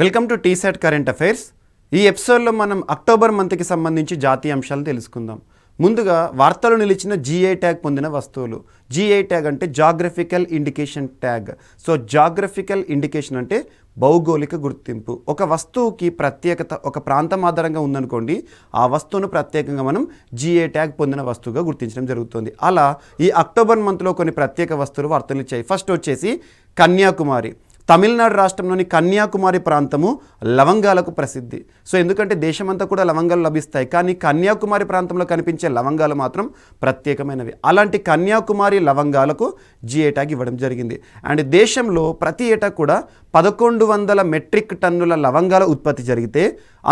Welcome to TSAT current affairs ఈ ఎపిసోడ్లో మనం అక్టోబర్ మంత్కి సంబంధించి జాతీయ అంశాలు తెలుసుకుందాం ముందుగా వార్తలు నిలిచిన జిఐ ట్యాగ్ పొందిన వస్తువులు జిఐ ట్యాగ్ అంటే geographical indication tag so geographical indication అంటే భౌగోళిక గుర్తింపు ఒక వస్తువుకి ప్రత్యేకత ఒక ప్రాంతం ఆధారంగా ఉందనుకోండి ఆ వస్తువును ప్రత్యేకంగా మనం జిఏ ట్యాగ్ పొందిన వస్తువుగా గుర్తించడం జరుగుతుంది అలా ఈ అక్టోబర్ మంత్లో కొన్ని ప్రత్యేక వస్తువులు వార్తలు ఇచ్చాయి ఫస్ట్ వచ్చేసి కన్యాకుమారి తమిళనాడు రాష్ట్రంలోని కన్యాకుమారి ప్రాంతము లవంగాలకు ప్రసిద్ధి సో ఎందుకంటే దేశమంతా కూడా లవంగాలు లభిస్తాయి కానీ కన్యాకుమారి ప్రాంతంలో కనిపించే లవంగాలు మాత్రం ప్రత్యేకమైనవి అలాంటి కన్యాకుమారి లవంగాలకు జీ ట్యాగ్ ఇవ్వడం జరిగింది అండ్ దేశంలో ప్రతి ఏటా కూడా పదకొండు వందల మెట్రిక్ టన్నుల లవంగాల ఉత్పత్తి జరిగితే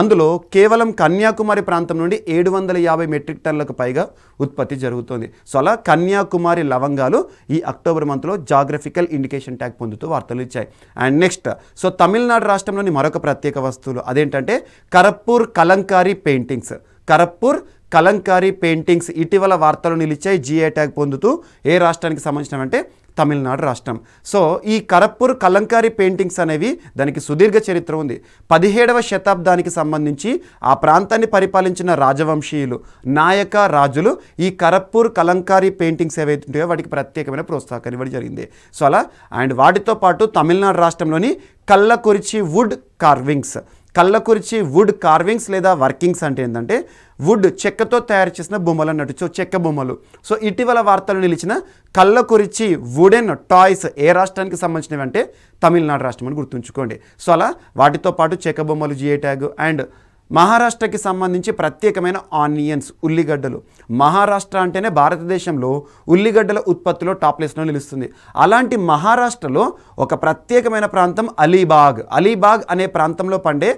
అందులో కేవలం కన్యాకుమారి ప్రాంతం నుండి ఏడు వందల యాభై మెట్రిక్ టన్నులకు పైగా ఉత్పత్తి జరుగుతుంది సో అలా కన్యాకుమారి లవంగాలు ఈ అక్టోబర్ మంత్లో జాగ్రఫికల్ ఇండికేషన్ ట్యాగ్ పొందుతూ వార్తలు ఇచ్చాయి అండ్ నెక్స్ట్ సో తమిళనాడు రాష్ట్రంలోని మరొక ప్రత్యేక వస్తువులు అదేంటంటే కరప్పూర్ కలంకారీ పెయింటింగ్స్ కరప్పూర్ కలంకారీ పెయింటింగ్స్ ఇటీవల వార్తలు నిలిచాయి జిఐ ట్యాగ్ పొందుతూ ఏ రాష్ట్రానికి సంబంధించినవంటే తమిళనాడు రాష్ట్రం సో ఈ కరప్పూర్ కలంకారీ పెయింటింగ్స్ అనేవి దానికి సుదీర్ఘ చరిత్ర ఉంది పదిహేడవ శతాబ్దానికి సంబంధించి ఆ ప్రాంతాన్ని పరిపాలించిన రాజవంశీయులు నాయక రాజులు ఈ కరప్పూర్ కలంకారీ పెయింటింగ్స్ ఏవైతే ఉంటాయో వాటికి ప్రత్యేకమైన ప్రోత్సాహం ఇవ్వడం జరిగింది సో అలా అండ్ వాటితో పాటు తమిళనాడు రాష్ట్రంలోని Kallakurichi wood carvings Kallakurichi wood carvings లేదా వర్కింగ్స్ అంటే ఏంటంటే వుడ్ చెక్కతో తయారు చేసిన బొమ్మలు అన్నట్టు సో చెక్క బొమ్మలు సో ఇటీవల వార్తలు నిలిచిన కళ్ళ కురిచి వుడెన్ టాయ్స్ ఏ రాష్ట్రానికి సంబంధించినవి అంటే తమిళనాడు రాష్ట్రం అని గుర్తుంచుకోండి సో అలా వాటితో పాటు చెక్క బొమ్మలు జిఏ ట్యాగ్ అండ్ మహారాష్ట్రకి సంబంధించి ప్రత్యేకమైన ఆనియన్స్ ఉల్లిగడ్డలు మహారాష్ట్ర అంటేనే భారతదేశంలో ఉల్లిగడ్డల ఉత్పత్తిలో టాప్ లిస్ట్లో నిలుస్తుంది అలాంటి మహారాష్ట్రలో ఒక ప్రత్యేకమైన ప్రాంతం అలీబాగ్ అలీబాగ్ అనే ప్రాంతంలో పండే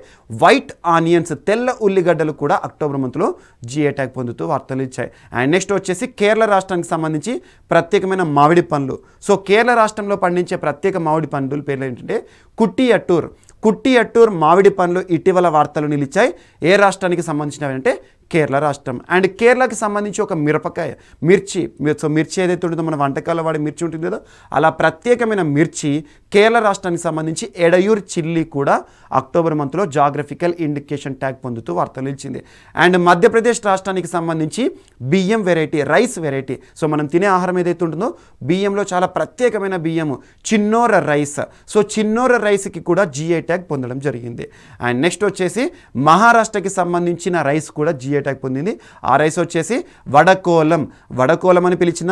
వైట్ ఆనియన్స్ తెల్ల ఉల్లిగడ్డలు కూడా అక్టోబర్ మంత్లో జిఏ పొందుతూ వార్తలు ఇచ్చాయి అండ్ నెక్స్ట్ వచ్చేసి కేరళ రాష్ట్రానికి సంబంధించి ప్రత్యేకమైన మామిడి పండ్లు సో కేరళ రాష్ట్రంలో పండించే ప్రత్యేక మామిడి పండ్లు పేర్లు ఏంటంటే కుట్టి అట్టూర్ కుట్టి అట్టూర్ మామిడి పండ్లు ఇటీవల వార్తలు నిలిచాయి ఏ రాష్ట్రానికి సంబంధించినవి అంటే కేరళ రాష్ట్రం అండ్ కేరళకి సంబంధించి ఒక మిరపకాయ మిర్చి సో మిర్చి ఏదైతే ఉంటుందో మన వంటకాల వాడే మిర్చి ఉంటుంది కదా అలా ప్రత్యేకమైన మిర్చి కేరళ రాష్ట్రానికి సంబంధించి ఎడయూర్ చిల్లి కూడా అక్టోబర్ మంత్లో జాగ్రఫికల్ ఇండికేషన్ ట్యాగ్ పొందుతూ వార్త నిలిచింది అండ్ మధ్యప్రదేశ్ రాష్ట్రానికి సంబంధించి బియ్యం వెరైటీ రైస్ వెరైటీ సో మనం తినే ఆహారం ఏదైతే ఉంటుందో బియ్యంలో చాలా ప్రత్యేకమైన బియ్యము చిన్నోర రైస్ సో చిన్నోర రైస్కి కూడా జిఐ ట్యాగ్ పొందడం జరిగింది అండ్ నెక్స్ట్ వచ్చేసి మహారాష్ట్రకి సంబంధించిన రైస్ కూడా జిఐ అటాక్ పొందింది ఆ రైస్ వచ్చేసి వడకోలం వడకోలం అని పిలిచిన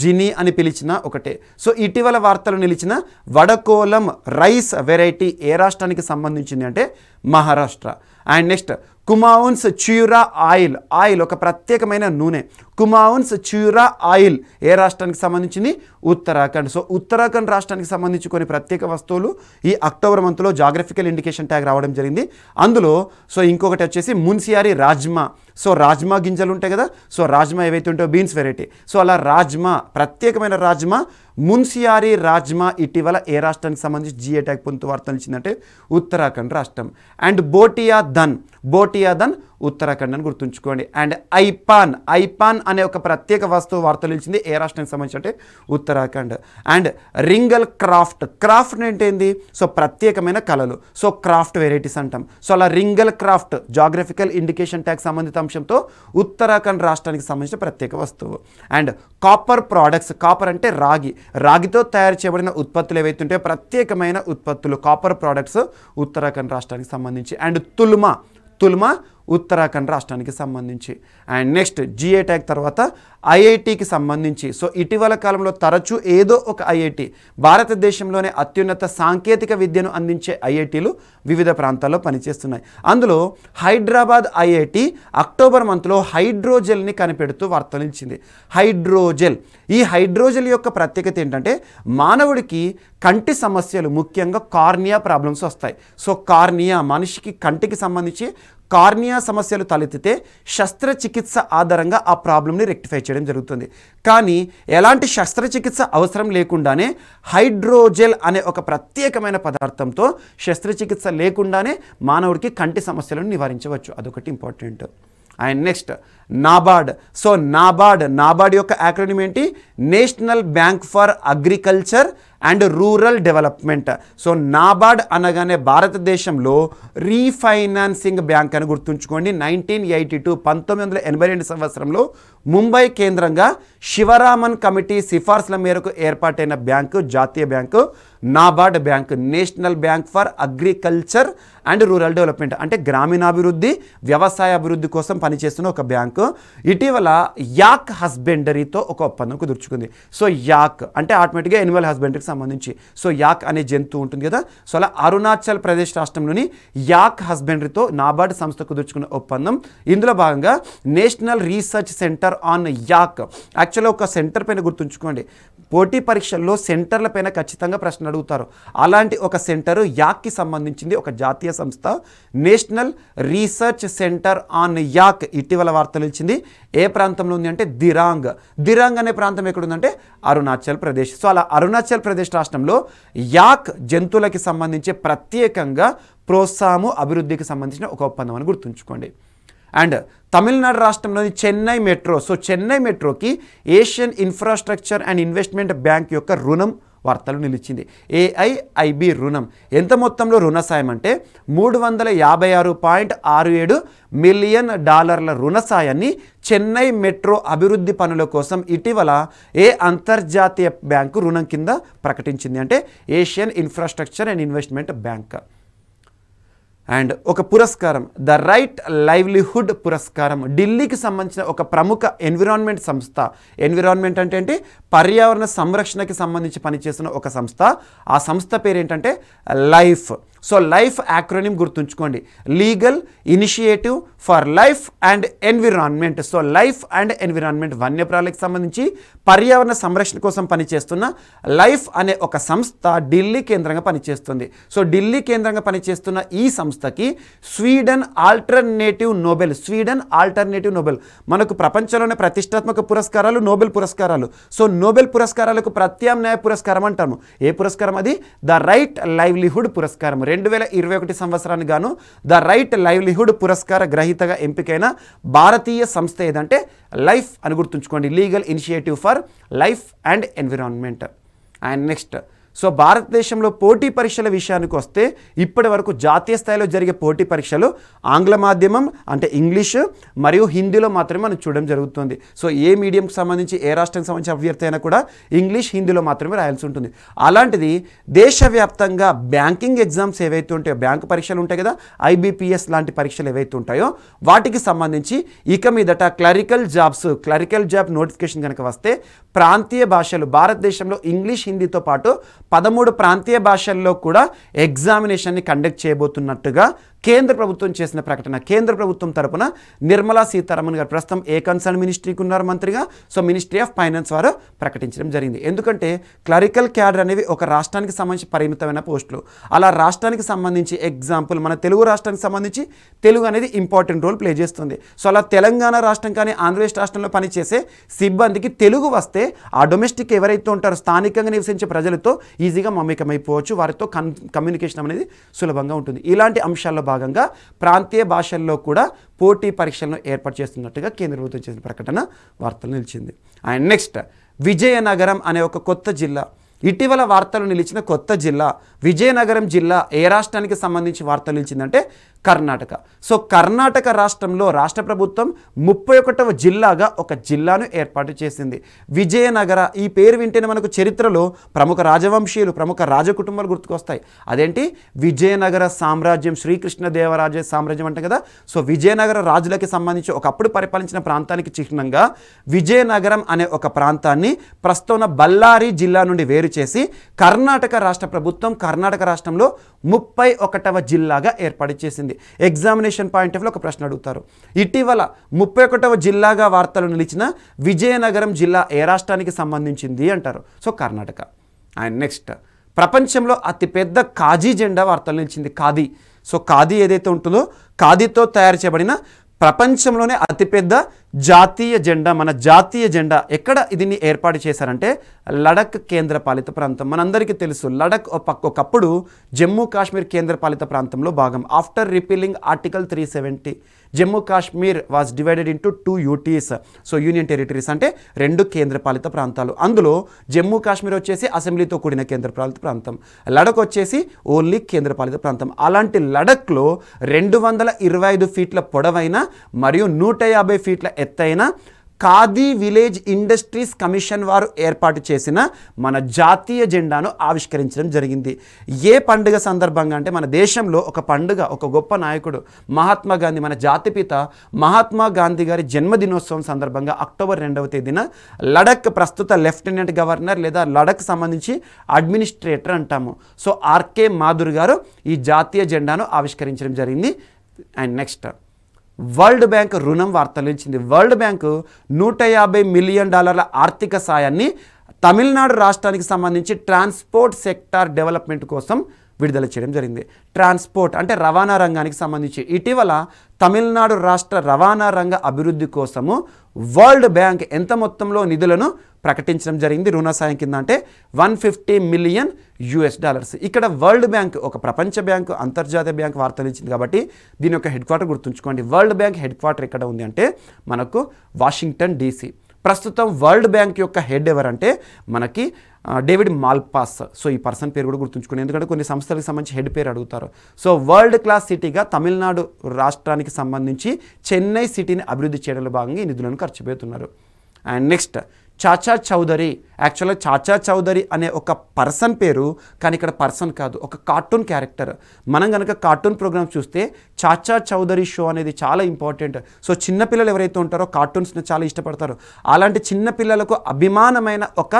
జిని అని పిలిచిన ఒకటే సో ఇటీవల వార్తలు నిలిచిన వడకోలం రైస్ వెరైటీ ఏ రాష్ట్రానికి సంబంధించింది అంటే Maharashtra and next Kumaon's Chyura oil oil ఒక ప్రత్యేకమైన నూనె కుమావున్స్ చ్యూరా ఆయిల్ ఏ రాష్ట్రానికి సంబంధించింది ఉత్తరాఖండ్ సో ఉత్తరాఖండ్ రాష్ట్రానికి సంబంధించి కొన్ని ప్రత్యేక వస్తువులు ఈ అక్టోబర్ మంత్లో జాగ్రఫికల్ ఇండికేషన్ ట్యాగ్ రావడం జరిగింది అందులో సో ఇంకొకటి వచ్చేసి మున్సియారి రాజ్మా సో రాజ్మా గింజలు ఉంటాయి కదా సో రాజ్మా ఏవైతే ఉంటాయో బీన్స్ వెరైటీ సో అలా రాజ్మా ప్రత్యేకమైన రాజ్మా మున్సియారి రాజ్మా ఇటీవల ఏ రాష్ట్రానికి సంబంధించి జిఏ ట్యాగ్ పొందుతూ వార్తలు ఇచ్చిందంటే ఉత్తరాఖండ్ రాష్ట్రం అండ్ బోటియా ధన్ బోట్ కంబోటియా దన్ ఉత్తరాఖండ్ అని గుర్తుంచుకోండి అండ్ ఐపాన్ ఐపాన్ అనే ఒక ప్రత్యేక వస్తువు వార్త నిలిచింది ఏ రాష్ట్రానికి సంబంధించి అంటే Uttarakhand and Ringal craft craft ఏంటి సో ప్రత్యేకమైన కళలు సో క్రాఫ్ట్ వెరైటీస్ అంటాం సో అలా Ringal craft geographical indication tax సంబంధిత అంశంతో ఉత్తరాఖండ్ రాష్ట్రానికి సంబంధించిన ప్రత్యేక వస్తువు అండ్ కాపర్ ప్రోడక్ట్స్ కాపర్ అంటే రాగి రాగితో తయారు చేయబడిన ఉత్పత్తులు ఏవైతే ఉంటాయో ప్రత్యేకమైన ఉత్పత్తులు కాపర్ ప్రోడక్ట్స్ ఉత్తరాఖండ్ రాష్ట్రానికి సంబంధించి అండ్ తుల్మా తుల్మా ఉత్తరాఖండ్ రాష్ట్రానికి సంబంధించి అండ్ నెక్స్ట్ జిఏ ట్యాగ్ తర్వాత ఐఐటికి సంబంధించి సో ఇటీవల కాలంలో తరచూ ఏదో ఒక ఐఐటి భారతదేశంలోనే అత్యున్నత సాంకేతిక విద్యను అందించే ఐఐటీలు వివిధ ప్రాంతాల్లో పనిచేస్తున్నాయి అందులో హైదరాబాద్ ఐఐటి అక్టోబర్ మంత్లో హైడ్రోజెల్ని కనిపెడుతూ వార్తలించింది హైడ్రోజెల్ ఈ హైడ్రోజెల్ యొక్క ప్రత్యేకత ఏంటంటే మానవుడికి కంటి సమస్యలు ముఖ్యంగా కార్నియా ప్రాబ్లమ్స్ వస్తాయి సో కార్నియా మనిషికి కంటికి సంబంధించి కార్నియా సమస్యలు తలెత్తితే శస్త్రచికిత్స ఆధారంగా ఆ ప్రాబ్లమ్ని రెక్టిఫై చేయడం జరుగుతుంది కానీ ఎలాంటి శస్త్రచికిత్స అవసరం లేకుండానే హైడ్రోజెల్ అనే ఒక ప్రత్యేకమైన పదార్థంతో శస్త్రచికిత్స లేకుండానే మానవుడికి కంటి సమస్యలను నివారించవచ్చు అదొకటి important and next NABARD so NABARD NABARD యొక్క యాక్రోనిమ్ ఏంటి national bank for agriculture and rural development so NABARD అనగానే భారతదేశంలో రీఫైనాన్సింగ్ బ్యాంక్ అని గుర్తుంచుకోండి నైన్టీన్ ఎయిటీ టూ పంతొమ్మిది వందల ఎనభై రెండు సంవత్సరంలో ముంబై కేంద్రంగా శివరామన్ కమిటీ సిఫార్సుల మేరకు ఏర్పాటైన బ్యాంకు జాతీయ bank NABARD bank national bank for agriculture and rural development అంటే గ్రామీణాభివృద్ధి వ్యవసాయ అభివృద్ధి కోసం పనిచేస్తున్న ఒక బ్యాంకు ఇటీవల యాక్ హస్బెండరీతో ఒక ఒప్పందం కుదుర్చుకుంది సో యాక్ అంటే ఆటోమేటిక్గా ఎనిమల్ హస్బెండరీకి సంబంధించి సో యాక్ అనే జంతువు ఉంటుంది కదా సో అలా అరుణాచల్ ప్రదేశ్ రాష్ట్రంలోని యాక్ హస్బెండరీతో నాబార్డ్ సంస్థ కుదుర్చుకున్న ఒప్పందం ఇందులో భాగంగా national research centre on yak యాక్చువల్గా ఒక సెంటర్ పైన గుర్తుంచుకోండి పోటీ పరీక్షల్లో సెంటర్ల పైన ఖచ్చితంగా ప్రశ్న అడుగుతారు అలాంటి ఒక సెంటర్ యాక్కి సంబంధించింది ఒక జాతీయ సంస్థ national research centre on yak ఇటీవల వార్తలు ఇచ్చింది ఏ ప్రాంతంలో ఉంది అంటే దిరాంగ్ దిరాంగ్ అనే ప్రాంతం ఎక్కడుందంటే అరుణాచల్ ప్రదేశ్ సో అలా అరుణాచల్ ప్రదేశ్ రాష్ట్రంలో యాక్ జంతువులకి సంబంధించి ప్రత్యేకంగా ప్రోత్సాహము అభివృద్ధికి సంబంధించిన ఒక ఒప్పందం అని గుర్తుంచుకోండి అండ్ తమిళనాడు రాష్ట్రంలోని చెన్నై మెట్రో సో చెన్నై మెట్రోకి Asian infrastructure and investment bank యొక్క రుణం వార్తలు నిలిచింది ఏఐఐబి రుణం ఎంత మొత్తంలో రుణ సాయం అంటే మూడు వందల యాభై ఆరు పాయింట్ ఆరు ఏడు మిలియన్ డాలర్ల రుణ సాయాన్ని చెన్నై మెట్రో అభివృద్ధి పనుల కోసం ఇటీవల ఏ అంతర్జాతీయ బ్యాంకు రుణం కింద ప్రకటించింది అంటే Asian infrastructure and investment bank and ఒక పురస్కారం ద రైట్ లైవ్లీహుడ్ పురస్కారం ఢిల్లీకి సంబంధించిన ఒక ప్రముఖ ఎన్విరాన్మెంట్ సంస్థ ఎన్విరాన్మెంట్ అంటే ఏంటి పర్యావరణ సంరక్షణకి సంబంధించి పనిచేస్తున్న ఒక సంస్థ ఆ సంస్థ పేరు ఏంటంటే లైఫ్ సో లైఫ్ యాక్రోనిమ్ గుర్తుంచుకోండి legal initiative for life and environment so life and environment వన్యప్రాలకు సంబంధించి పర్యావరణ సంరక్షణ కోసం పనిచేస్తున్న లైఫ్ అనే ఒక సంస్థ ఢిల్లీ కేంద్రంగా పనిచేస్తుంది సో ఢిల్లీ కేంద్రంగా పనిచేస్తున్న ఈ సంస్థకి Sweden alternative Nobel Sweden alternative Nobel మనకు ప్రపంచంలోనే ప్రతిష్టాత్మక పురస్కారాలు నోబెల్ పురస్కారాలు సో నోబెల్ పురస్కారాలకు ప్రత్యామ్నాయ పురస్కారం అంటాము ఏ పురస్కారం అది ద రైట్ లైవ్లీహుడ్ పురస్కారం రెండు వేల ఇరవై ఒకటి సంవత్సరానికి గాను ద రైట్ లైవ్లీహుడ్ పురస్కార గ్రహీతగా ఎంపికైన భారతీయ సంస్థ ఏదంటే లైఫ్ అని గుర్తుంచుకోండి legal initiative for life and environment and next so భారతదేశంలో పోటీ పరీక్షల విషయానికి వస్తే ఇప్పటి వరకు జాతీయ స్థాయిలో జరిగే పోటీ పరీక్షలు ఆంగ్ల మాధ్యమం అంటే ఇంగ్లీష్ మరియు హిందీలో మాత్రమే మనం చూడడం జరుగుతుంది సో ఏ మీడియంకి సంబంధించి ఏ రాష్ట్రానికి సంబంధించి అభ్యర్థి అయినా కూడా ఇంగ్లీష్ హిందీలో మాత్రమే రాయాల్సి ఉంటుంది అలాంటిది దేశవ్యాప్తంగా బ్యాంకింగ్ ఎగ్జామ్స్ ఏవైతే ఉంటాయో బ్యాంకు పరీక్షలు ఉంటాయి కదా ఐబీపీఎస్ లాంటి పరీక్షలు ఏవైతే ఉంటాయో వాటికి సంబంధించి ఇక మీదట clerical jobs clerical job notification కనుక వస్తే ప్రాంతీయ భాషలు భారతదేశంలో ఇంగ్లీష్ హిందీతో పాటు పదమూడు ప్రాంతీయ భాషల్లో కూడా ఎగ్జామినేషన్ని కండక్ట్ చేయబోతున్నట్టుగా కేంద్ర ప్రభుత్వం చేసిన ప్రకటన కేంద్ర ప్రభుత్వం తరపున నిర్మలా సీతారామన్ గారు ప్రస్తుతం ఏ కన్సర్న్ మినిస్ట్రీకి ఉన్నారు మంత్రిగా సో మినిస్ట్రీ ఆఫ్ ఫైనాన్స్ వారు ప్రకటించడం జరిగింది ఎందుకంటే క్లరికల్ క్యాడర్ అనేవి ఒక రాష్ట్రానికి సంబంధించి పరిమితమైన పోస్టులు అలా రాష్ట్రానికి సంబంధించి ఎగ్జాంపుల్ మన తెలుగు రాష్ట్రానికి సంబంధించి తెలుగు అనేది ఇంపార్టెంట్ రోల్ ప్లే చేస్తుంది సో అలా తెలంగాణ రాష్ట్రం కానీ ఆంధ్రప్రదేశ్ రాష్ట్రంలో పనిచేసే సిబ్బందికి తెలుగు వస్తే ఆ డొమెస్టిక్ ఎవరైతే ఉంటారో స్థానికంగా నివసించే ప్రజలతో ఈజీగా మమేకమైపోవచ్చు వారితో కమ్యూనికేషన్ అనేది సులభంగా ఉంటుంది ఇలాంటి అంశాల్లో భాగంగా ప్రాంతీయ భాషల్లో కూడా పోటీ పరీక్షలను ఏర్పాటు చేస్తున్నట్టుగా కేంద్ర ప్రభుత్వం చేసిన ప్రకటన వార్తలు నిలిచింది అండ్ నెక్స్ట్ విజయనగరం అనే ఒక కొత్త జిల్లా ఇటీవల వార్తలు నిలిచిన కొత్త జిల్లా విజయనగరం జిల్లా ఏ రాష్ట్రానికి సంబంధించి వార్తలు నిలిచిందంటే కర్ణాటక సో కర్ణాటక రాష్ట్రంలో రాష్ట్ర ప్రభుత్వం ముప్పై ఒకటవ జిల్లాగా ఒక జిల్లాను ఏర్పాటు చేసింది విజయనగర ఈ పేరు వింటేనే మనకు చరిత్రలో ప్రముఖ రాజవంశీయులు ప్రముఖ రాజకుటుంబాలు గుర్తుకొస్తాయి అదేంటి విజయనగర సామ్రాజ్యం శ్రీకృష్ణదేవరాజ సామ్రాజ్యం అంటే కదా సో విజయనగర రాజులకి సంబంధించి ఒకప్పుడు పరిపాలించిన ప్రాంతానికి చిహ్నంగా విజయనగరం అనే ఒక ప్రాంతాన్ని ప్రస్తుతం బళ్ళారి జిల్లా నుండి వేరు చేసి కర్ణాటక రాష్ట్ర ప్రభుత్వం కర్ణాటక రాష్ట్రంలో ముప్పై ఒకటవ జిల్లాగా ఏర్పాటు చేసింది ఎగ్జామినేషన్ పాయింట్ ఆఫ్ ఒక ప్రశ్న అడుగుతారు ఇటీవల ముప్పై ఒకటవ జిల్లాగా వార్తలు నిలిచిన విజయనగరం జిల్లా ఏ రాష్ట్రానికి సంబంధించింది అంటారు సో కర్ణాటక అండ్ నెక్స్ట్ ప్రపంచంలో అతిపెద్ద కాజీ జెండా వార్తలు నిలిచింది ఖాదీ సో ఖాదీ ఏదైతే ఉంటుందో ఖాదీతో తయారు చేయబడిన ప్రపంచంలోనే అతిపెద్ద జాతీయ జెండా మన జాతీయ జెండా ఎక్కడ దీన్ని ఏర్పాటు చేశారంటే లడక్ కేంద్రపాలిత ప్రాంతం మనందరికీ తెలుసు లడక్ ఒకప్పుడు జమ్మూ కాశ్మీర్ కేంద్రపాలిత ప్రాంతంలో భాగం after repealing article three seventy Jammu Kashmir was divided into two UTs so union territories అంటే రెండు కేంద్రపాలిత ప్రాంతాలు అందులో జమ్మూ కాశ్మీర్ వచ్చేసి అసెంబ్లీతో కూడిన కేంద్రపాలిత ప్రాంతం లడక్ వచ్చేసి ఓన్లీ కేంద్రపాలిత ప్రాంతం అలాంటి లడక్లో రెండు వందల ఇరవై ఐదు ఫీట్ల పొడవైన మరియు నూట యాభై ఫీట్ల ఎత్తైన ఖాదీ విలేజ్ ఇండస్ట్రీస్ కమిషన్ వారు ఏర్పాటు చేసిన మన జాతీయ జెండాను ఆవిష్కరించడం జరిగింది ఏ పండుగ సందర్భంగా అంటే మన దేశంలో ఒక పండుగ ఒక గొప్ప నాయకుడు మహాత్మా గాంధీ మన జాతిపిత మహాత్మా గాంధీ గారి జన్మదినోత్సవం సందర్భంగా అక్టోబర్ రెండవ తేదీన లడక్ ప్రస్తుత లెఫ్టినెంట్ గవర్నర్ లేదా లడక్ సంబంధించి అడ్మినిస్ట్రేటర్ అంటాము సో ఆర్కే మాధుర్ గారు ఈ జాతీయ జెండాను ఆవిష్కరించడం జరిగింది అండ్ నెక్స్ట్ వరల్డ్ బ్యాంక్ రుణం వార్తలించింది వరల్డ్ బ్యాంకు నూట యాభై మిలియన్ డాలర్ల ఆర్థిక సాయాన్ని తమిళనాడు రాష్ట్రానికి సంబంధించి ట్రాన్స్పోర్ట్ సెక్టార్ డెవలప్మెంట్ కోసం విడుదల చేయడం జరిగింది ట్రాన్స్పోర్ట్ అంటే రవాణా రంగానికి సంబంధించి ఇటీవల తమిళనాడు రాష్ట్ర రవాణా రంగ అభివృద్ధి కోసము వరల్డ్ బ్యాంక్ ఎంత మొత్తంలో నిధులను ప్రకటించడం జరిగింది రుణ సాయం కింద అంటే one fifty million US dollars ఇక్కడ వరల్డ్ బ్యాంక్ ఒక ప్రపంచ బ్యాంకు అంతర్జాతీయ బ్యాంక్ వార్తలు ఇచ్చింది కాబట్టి దీని యొక్క హెడ్ క్వార్టర్ గుర్తుంచుకోండి వరల్డ్ బ్యాంక్ హెడ్ క్వార్టర్ ఎక్కడ ఉంది అంటే మనకు వాషింగ్టన్ డీసీ ప్రస్తుతం వరల్డ్ బ్యాంక్ యొక్క హెడ్ ఎవరంటే మనకి డేవిడ్ మాల్పాస్ సో ఈ పర్సన్ పేరు కూడా గుర్తుంచుకుని ఎందుకంటే కొన్ని సంస్థలకు సంబంధించి హెడ్ పేరు అడుగుతారు సో వరల్డ్ క్లాస్ సిటీగా తమిళనాడు రాష్ట్రానికి సంబంధించి చెన్నై సిటీని అభివృద్ధి చేయడంలో భాగంగా ఈ నిధులను ఖర్చు పెడుతున్నారు అండ్ నెక్స్ట్ చాచా చౌదరి యాక్చువల్గా చాచా చౌదరి అనే ఒక పర్సన్ పేరు కానీ ఇక్కడ పర్సన్ కాదు ఒక కార్టూన్ క్యారెక్టర్ మనం కనుక కార్టూన్ ప్రోగ్రామ్ చూస్తే చాచా చౌదరి షో అనేది చాలా ఇంపార్టెంట్ సో చిన్నపిల్లలు ఎవరైతే ఉంటారో కార్టూన్స్ని చాలా ఇష్టపడతారు అలాంటి చిన్నపిల్లలకు అభిమానమైన ఒక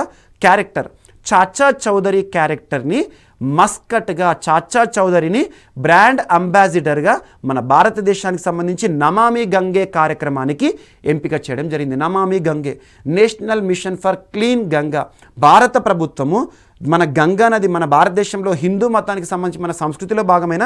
క్యారెక్టర్ చాచా చౌదరి క్యారెక్టర్ని మస్కట్గా చాచా చౌదరిని బ్రాండ్ అంబాసిడర్గా మన భారతదేశానికి సంబంధించి నమామి గంగే కార్యక్రమానికి ఎంపిక చేయడం జరిగింది Namami Gange national mission for clean Ganga భారత ప్రభుత్వము మన గంగా నది మన భారతదేశంలో హిందూ మతానికి సంబంధించి మన సంస్కృతిలో భాగమైన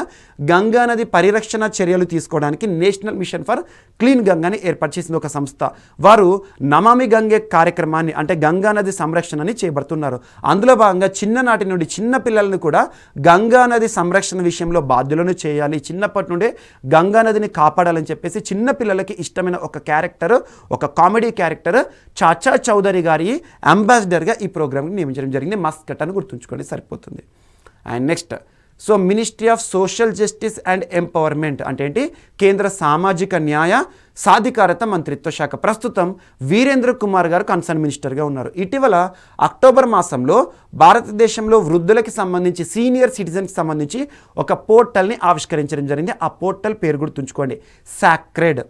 గంగా నది పరిరక్షణ చర్యలు తీసుకోవడానికి నేషనల్ మిషన్ ఫర్ క్లీన్ గంగాని ఏర్పాటు చేసింది ఒక సంస్థ వారు నమామి గంగే కార్యక్రమాన్ని అంటే గంగా నది సంరక్షణని చేపడుతున్నారు అందులో భాగంగా చిన్ననాటి నుండి చిన్న పిల్లలను కూడా గంగా నది సంరక్షణ విషయంలో బాధ్యులను చేయాలి చిన్నప్పటి నుండే గంగా నదిని కాపాడాలని చెప్పేసి చిన్న పిల్లలకి ఇష్టమైన ఒక క్యారెక్టర్ ఒక కామెడీ క్యారెక్టర్ చాచా చౌదరి గారి అంబాసిడర్గా ఈ ప్రోగ్రామ్ని నియమించడం జరిగింది మస్కట అని గుర్తుంచుకోండి సరిపోతుంది and next so ministry of social justice and empowerment అంటే ఏంటి కేంద్ర సామాజిక న్యాయ సాధికారత మంత్రిత్వ శాఖ ప్రస్తుతం వీరేంద్ర కుమార్ గారు కన్సర్న్ మినిస్టర్గా ఉన్నారు ఇటీవల అక్టోబర్ మాసంలో భారతదేశంలో వృద్ధులకి సంబంధించి సీనియర్ సిటిజన్కి సంబంధించి ఒక పోర్టల్ని ఆవిష్కరించడం జరిగింది ఆ పోర్టల్ పేరు గుర్తుంచుకోండి సాక్రెడ్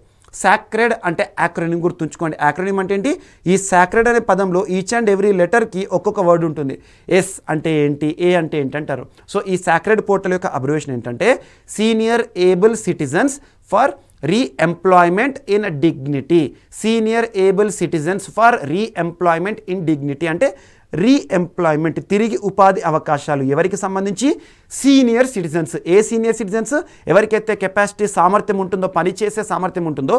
సాక్రెడ్ అంటే యాక్రోనిమ్ గుర్తుంచుకోండి యాక్రోనిమ్ అంటే ఏంటి ఈ సాక్రెడ్ అనే పదంలో ఈచ్ అండ్ ఎవ్రీ లెటర్కి ఒక్కొక్క వర్డ్ ఉంటుంది ఎస్ అంటే ఏంటి ఏ అంటే ఏంటి అంటారు సో ఈ సాక్రెడ్ పోర్టల్ యొక్క అబ్రివేషన్ ఏంటంటే senior able citizens for reemployment in dignity senior able citizens for reemployment in dignity అంటే రీఎంప్లాయ్మెంట్ తిరిగి ఉపాధి అవకాశాలు ఎవరికి సంబంధించి సీనియర్ సిటిజన్స్ ఏ సీనియర్ సిటిజన్స్ ఎవరికైతే కెపాసిటీ సామర్థ్యం ఉంటుందో పనిచేసే సామర్థ్యం ఉంటుందో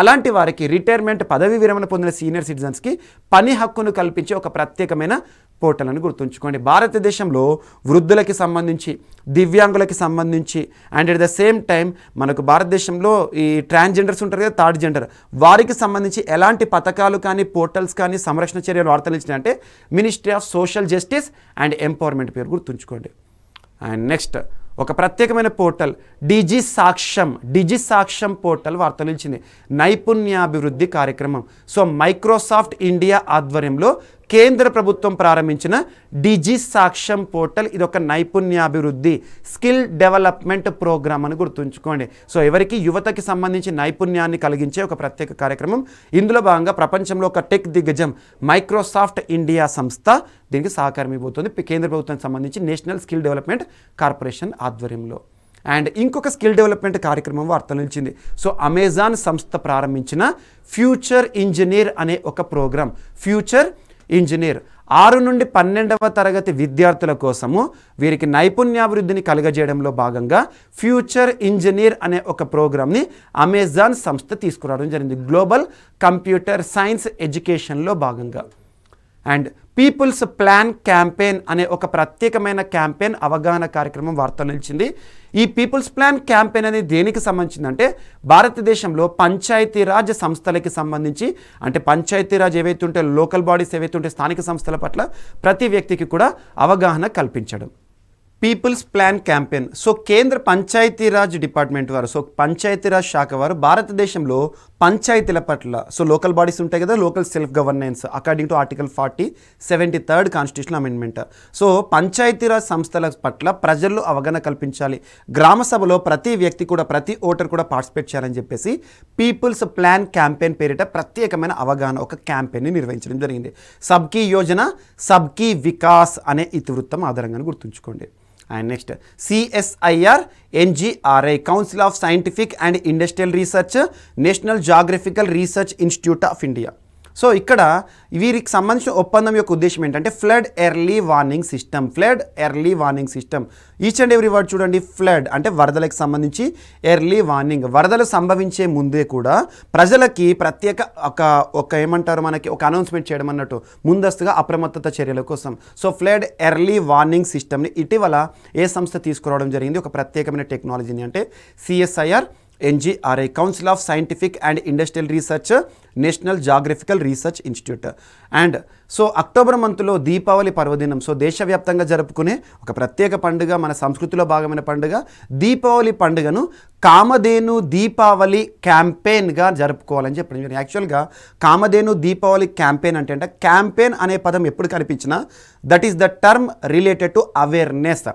అలాంటి వారికి రిటైర్మెంట్ పదవి విరమణ పొందిన సీనియర్ సిటిజన్స్కి పని హక్కును కల్పించే ఒక ప్రత్యేకమైన పోర్టల్ అని గుర్తుంచుకోండి భారతదేశంలో వృద్ధులకి సంబంధించి దివ్యాంగులకి సంబంధించి and at the same time మనకు భారతదేశంలో ఈ ట్రాన్స్జెండర్స్ ఉంటారు కదా థర్డ్ జెండర్ వారికి సంబంధించి ఎలాంటి పథకాలు కానీ పోర్టల్స్ కానీ సంరక్షణ చర్యలు అంటే ministry of social justice and empowerment పేరు గుర్తుంచుకోండి అండ్ నెక్స్ట్ ఒక ప్రత్యేకమైన పోర్టల్ డిజి సాక్ష్యం డిజి సాక్ష్యం పోర్టల్ వార్తలించింది నైపుణ్యాభివృద్ధి కార్యక్రమం సో మైక్రోసాఫ్ట్ ఇండియా ఆధ్వర్యంలో కేంద్ర ప్రభుత్వం ప్రారంభించిన డిజి సాక్ష్యం పోర్టల్ ఇది ఒక నైపుణ్యాభివృద్ధి స్కిల్ డెవలప్మెంట్ ప్రోగ్రామ్ అని గుర్తుంచుకోండి సో ఎవరికి యువతకి సంబంధించి నైపుణ్యాన్ని కలిగించే ఒక ప్రత్యేక కార్యక్రమం ఇందులో భాగంగా ప్రపంచంలో ఒక టెక్ దిగ్గజం మైక్రోసాఫ్ట్ ఇండియా సంస్థ దీనికి సహకారం ఇవ్వబోతోంది కేంద్ర ప్రభుత్వానికి సంబంధించి నేషనల్ స్కిల్ డెవలప్మెంట్ కార్పొరేషన్ ఆధ్వర్యంలో అండ్ ఇంకొక స్కిల్ డెవలప్మెంట్ కార్యక్రమం వార్త నిలిచింది సో అమెజాన్ సంస్థ ప్రారంభించిన ఫ్యూచర్ ఇంజనీర్ అనే ఒక ప్రోగ్రామ్ ఫ్యూచర్ ఇంజనీర్ ఆరు నుండి పన్నెండవ తరగతి విద్యార్థుల కోసము వీరికి నైపుణ్యాభివృద్ధిని కలుగజేయడంలో భాగంగా ఫ్యూచర్ ఇంజనీర్ అనే ఒక ప్రోగ్రామ్ని అమెజాన్ సంస్థ తీసుకురావడం జరిగింది గ్లోబల్ కంప్యూటర్ సైన్స్ ఎడ్యుకేషన్లో భాగంగా అండ్ పీపుల్స్ ప్లాన్ క్యాంపెయిన్ అనే ఒక ప్రత్యేకమైన క్యాంపెయిన్ అవగాహన కార్యక్రమం వార్తలు నిలిచింది ఈ పీపుల్స్ ప్లాన్ క్యాంపెయిన్ అనేది దేనికి సంబంధించిందంటే భారతదేశంలో పంచాయతీరాజ్ సంస్థలకి సంబంధించి అంటే పంచాయతీరాజ్ ఏవైతే ఉంటే లోకల్ బాడీస్ ఏవైతే ఉంటే స్థానిక సంస్థల పట్ల ప్రతి వ్యక్తికి కూడా అవగాహన కల్పించడం పీపుల్స్ ప్లాన్ క్యాంపెయిన్ సో కేంద్ర పంచాయతీరాజ్ డిపార్ట్మెంట్ వారు సో పంచాయతీరాజ్ శాఖ వారు భారతదేశంలో పంచాయతీల పట్ల సో లోకల్ బాడీస్ ఉంటాయి కదా local self governance according to article forty seventy third constitution amendment so Panchayati Raj సంస్థల పట్ల ప్రజలు అవగాహన కల్పించాలి గ్రామ సభలో ప్రతి వ్యక్తి కూడా ప్రతి ఓటర్ కూడా పార్టిసిపేట్ చేయాలని చెప్పేసి పీపుల్స్ ప్లాన్ క్యాంపెయిన్ పేరిట ప్రత్యేకమైన అవగాహన ఒక క్యాంపెయిన్ని నిర్వహించడం జరిగింది సబ్కీ యోజన సబ్కీ వికాస్ అనే ఇతివృత్తం ఆధారంగా గుర్తుంచుకోండి And next, CSIR, NGRI, Council of Scientific and Industrial Research, National Geographical Research Institute of India. So ఇక్కడ వీరికి సంబంధించిన ఒప్పందం యొక్క ఉద్దేశం ఏంటంటే flood early warning system flood early warning system each and every word చూడండి ఫ్లడ్ అంటే వరదలకు సంబంధించి ఎర్లీ వార్నింగ్ వరదలు సంభవించే ముందే కూడా ప్రజలకి ప్రత్యేక ఒక ఒక ఏమంటారు మనకి ఒక అనౌన్స్మెంట్ చేయడం అన్నట్టు ముందస్తుగా అప్రమత్తత చర్యల కోసం సో ఫ్లడ్ ఎర్లీ వార్నింగ్ సిస్టమ్ని ఇటీవల ఏ సంస్థ తీసుకురావడం జరిగింది ఒక ప్రత్యేకమైన టెక్నాలజీని అంటే CSIR NGRI council of scientific and industrial research national geographical research institute and so October మంత్లో దీపావళి పర్వదినం సో దేశవ్యాప్తంగా జరుపుకునే ఒక ప్రత్యేక పండుగ మన సంస్కృతిలో భాగమైన పండుగ దీపావళి పండుగను కామధేను దీపావళి క్యాంపెయిన్గా జరుపుకోవాలని చెప్పడం యాక్చువల్గా కామధేను దీపావళి క్యాంపెయిన్ అంటే అంటే క్యాంపెయిన్ అనే పదం ఎప్పుడు కనిపించినా that is the term related to awareness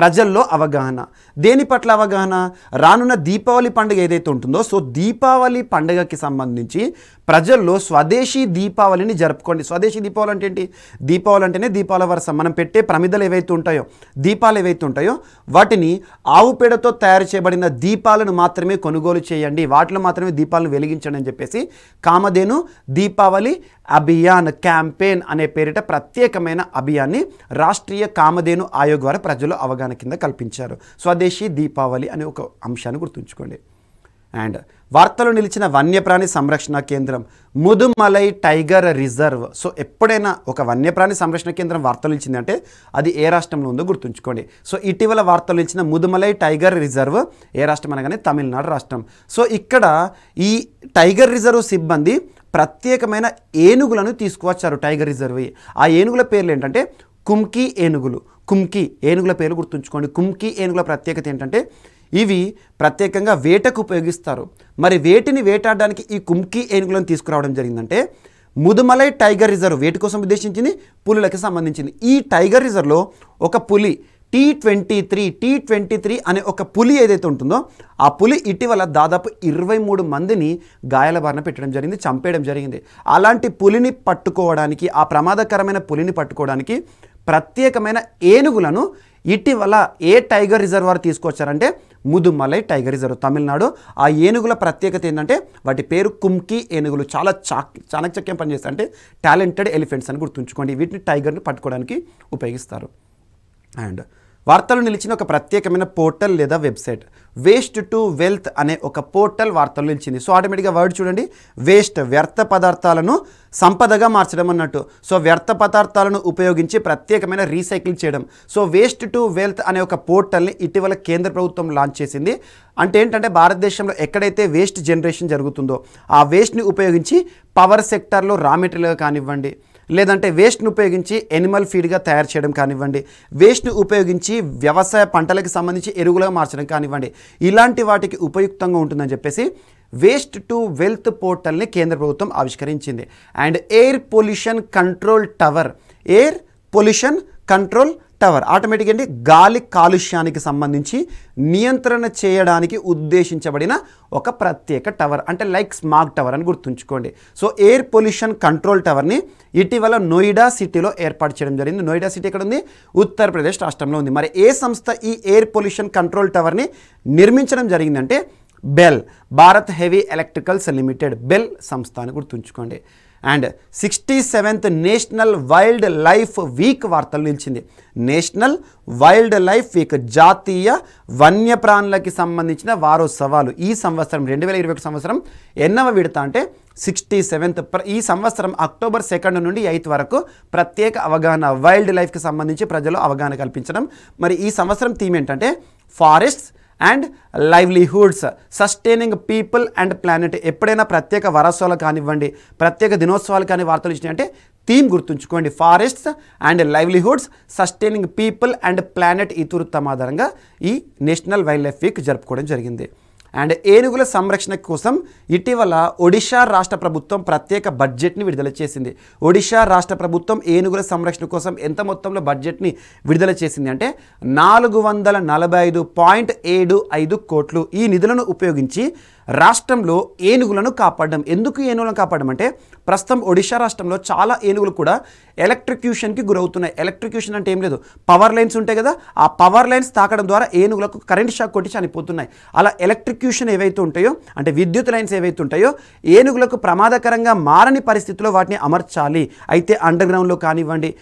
ప్రజల్లో అవగాహన దేని పట్ల అవగాహన రానున్న దీపావళి పండుగ ఏదైతే ఉంటుందో సో దీపావళి పండుగకి సంబంధించి ప్రజల్లో స్వదేశీ దీపావళిని జరుపుకోండి స్వదేశీ దీపావళి అంటే ఏంటి దీపావళి అంటేనే దీపావళి వరసం మనం పెట్టే ప్రమిదలు ఏవైతే ఉంటాయో దీపాలు ఏవైతే ఉంటాయో వాటిని ఆవు పేడతో తయారు చేయబడిన దీపాలను మాత్రమే కొనుగోలు చేయండి వాటిలో మాత్రమే దీపాలను వెలిగించండి అని చెప్పేసి కామధేను దీపావళి అభియాన్ క్యాంపెయిన్ అనే పేరిట ప్రత్యేకమైన అభియాన్ని రాష్ట్రీయ కామధేను ఆయోగ్ వారు ప్రజలు అవగాహన కింద కల్పించారు స్వదేశీ దీపావళి అనే ఒక అంశాన్ని గుర్తుంచుకోండి అండ్ వార్తలు నిలిచిన వన్యప్రాణి సంరక్షణ కేంద్రం ముదుమలై టైగర్ రిజర్వ్ సో ఎప్పుడైనా ఒక వన్యప్రాణి సంరక్షణ కేంద్రం వార్తలు ఇచ్చిందంటే అది ఏ రాష్ట్రంలో ఉందో గుర్తుంచుకోండి సో ఇటీవల వార్తలు నిలిచిన ముదుమలై టైగర్ రిజర్వ్ ఏ రాష్ట్రం అనగానే తమిళనాడు రాష్ట్రం సో ఇక్కడ ఈ టైగర్ రిజర్వ్ సిబ్బంది ప్రత్యేకమైన ఏనుగులను తీసుకువచ్చారు టైగర్ రిజర్వ్ ఆ ఏనుగుల పేర్లు ఏంటంటే కుమ్కి ఏనుగులు కుంకి ఏనుగుల పేర్లు గుర్తుంచుకోండి కుంకి ఏనుగుల ప్రత్యేకత ఏంటంటే ఇవి ప్రత్యేకంగా వేటకు ఉపయోగిస్తారు మరి వేటిని వేటాడడానికి ఈ కుమ్కి ఏనుగులను తీసుకురావడం జరిగిందంటే ముదుమలై టైగర్ రిజర్వ్ వేటి కోసం ఉద్దేశించింది పులులకి సంబంధించింది ఈ టైగర్ రిజర్వ్లో ఒక పులి T twenty three T twenty three అనే ఒక పులి ఏదైతే ఉంటుందో ఆ పులి ఇటీవల దాదాపు ఇరవై మూడు మందిని గాయాల బారిన పెట్టడం జరిగింది చంపేయడం జరిగింది అలాంటి పులిని పట్టుకోవడానికి ఆ ప్రమాదకరమైన పులిని పట్టుకోవడానికి ప్రత్యేకమైన ఏనుగులను ఇటీవల ఏ టైగర్ రిజర్వ్ వారు తీసుకొచ్చారంటే ముదుమలై టైగర్ రిజర్వ్ తమిళనాడు ఆ ఏనుగుల ప్రత్యేకత ఏంటంటే వాటి పేరు కుమ్కి ఏనుగులు చాలా చాక్ చాణక్చక్యం పనిచేస్తారు అంటే టాలెంటెడ్ ఎలిఫెంట్స్ అని గుర్తుంచుకోండి వీటిని టైగర్ని పట్టుకోవడానికి ఉపయోగిస్తారు అండ్ వార్తలు నిలిచిన ఒక ప్రత్యేకమైన పోర్టల్ లేదా వెబ్సైట్ వేస్ట్ టు వెల్త్ అనే ఒక పోర్టల్ వార్తలు నిలిచింది సో ఆటోమేటిక్గా వర్డ్ చూడండి వేస్ట్ వ్యర్థ పదార్థాలను సంపదగా మార్చడం అన్నట్టు సో వ్యర్థ పదార్థాలను ఉపయోగించి ప్రత్యేకమైన రీసైకిల్ చేయడం సో వేస్ట్ టు వెల్త్ అనే ఒక పోర్టల్ని ఇటీవల కేంద్ర ప్రభుత్వం లాంచ్ చేసింది అంటే ఏంటంటే భారతదేశంలో ఎక్కడైతే వేస్ట్ జనరేషన్ జరుగుతుందో ఆ వేస్ట్ని ఉపయోగించి పవర్ సెక్టార్లో రా మెటీరియల్గా కానివ్వండి లేదంటే వేస్ట్ను ఉపయోగించి ఎనిమల్ ఫీడ్గా తయారు చేయడం కానివ్వండి వేస్ట్ను ఉపయోగించి వ్యవసాయ పంటలకు సంబంధించి ఎరువులుగా మార్చడం కానివ్వండి ఇలాంటి వాటికి ఉపయుక్తంగా ఉంటుందని చెప్పేసి వేస్ట్ టు వెల్త్ పోర్టల్ని కేంద్ర ప్రభుత్వం ఆవిష్కరించింది and air pollution control tower air pollution control tower automatic అంటే గాలి కాలుష్యానికి సంబంధించి నియంత్రణ చేయడానికి ఉద్దేశించబడిన ఒక ప్రత్యేక టవర్ అంటే లైక్ స్మాగ్ టవర్ అని గుర్తుంచుకోండి సో ఎయిర్ పొల్యూషన్ కంట్రోల్ టవర్ని ఇటీవల నోయిడా సిటీలో ఏర్పాటు చేయడం జరిగింది నోయిడా సిటీ ఎక్కడ ఉంది ఉత్తరప్రదేశ్ రాష్ట్రంలో ఉంది మరి ఏ సంస్థ ఈ ఎయిర్ పొల్యూషన్ కంట్రోల్ టవర్ని నిర్మించడం జరిగిందంటే BHEL Bharat heavy electricals limited BHEL సంస్థ అని గుర్తుంచుకోండి and sixty seventh national wildlife week వార్తలు నిలిచింది నేషనల్ వైల్డ్ లైఫ్ వీక్ జాతీయ వన్యప్రాణులకి సంబంధించిన వారోత్సవాలు ఈ సంవత్సరం రెండు వేల ఇరవై సంవత్సరం ఎన్నవ విడత అంటే సిక్స్టీ సెవెంత్ ఈ సంవత్సరం అక్టోబర్ సెకండ్ నుండి ఎయిత్ వరకు ప్రత్యేక అవగాహన వైల్డ్ లైఫ్కి సంబంధించి ప్రజలు అవగాహన కల్పించడం మరి ఈ సంవత్సరం థీమ్ ఏంటంటే forests and livelihoods sustaining people and planet ఎప్పుడైనా ప్రత్యేక వరసాలు కానివ్వండి ప్రత్యేక దినోత్సవాలు కానీ వార్తలు ఇచ్చినాయంటే థీమ్ గుర్తుంచుకోండి forests and livelihoods sustaining people and planet ఈ ఆధారంగా ఈ నేషనల్ వైల్డ్ లైఫ్ వీక్ జరుపుకోవడం జరిగింది అండ్ ఏనుగుల సంరక్షణ కోసం ఇటీవల ఒడిషా రాష్ట్ర ప్రభుత్వం ప్రత్యేక బడ్జెట్ని విడుదల చేసింది ఒడిషా రాష్ట్ర ప్రభుత్వం ఏనుగుల సంరక్షణ కోసం ఎంత మొత్తంలో బడ్జెట్ని విడుదల చేసింది అంటే నాలుగు వందల నలభై ఐదు పాయింట్ ఏడు ఐదు కోట్లు ఈ నిధులను ఉపయోగించి రాష్ట్రంలో ఏనుగులను కాపాడడం ఎందుకు ఏనుగులను కాపాడడం అంటే ప్రస్తుతం ఒడిషా రాష్ట్రంలో చాలా ఏనుగులు కూడా ఎలక్ట్రిక్యూషన్కి గురవుతున్నాయి ఎలక్ట్రిక్యూషన్ అంటే ఏం లేదు పవర్ లైన్స్ ఉంటాయి కదా ఆ పవర్ లైన్స్ తాకడం ద్వారా ఏనుగులకు కరెంట్ షాక్ కొట్టి చనిపోతున్నాయి అలా ఎలక్ట్రిక్యూషన్ ఏవైతే ఉంటాయో అంటే విద్యుత్ లైన్స్ ఏవైతే ఉంటాయో ఏనుగులకు ప్రమాదకరంగా మారని పరిస్థితిలో వాటిని అమర్చాలి అయితే అండర్గ్రౌండ్లో కానివ్వండి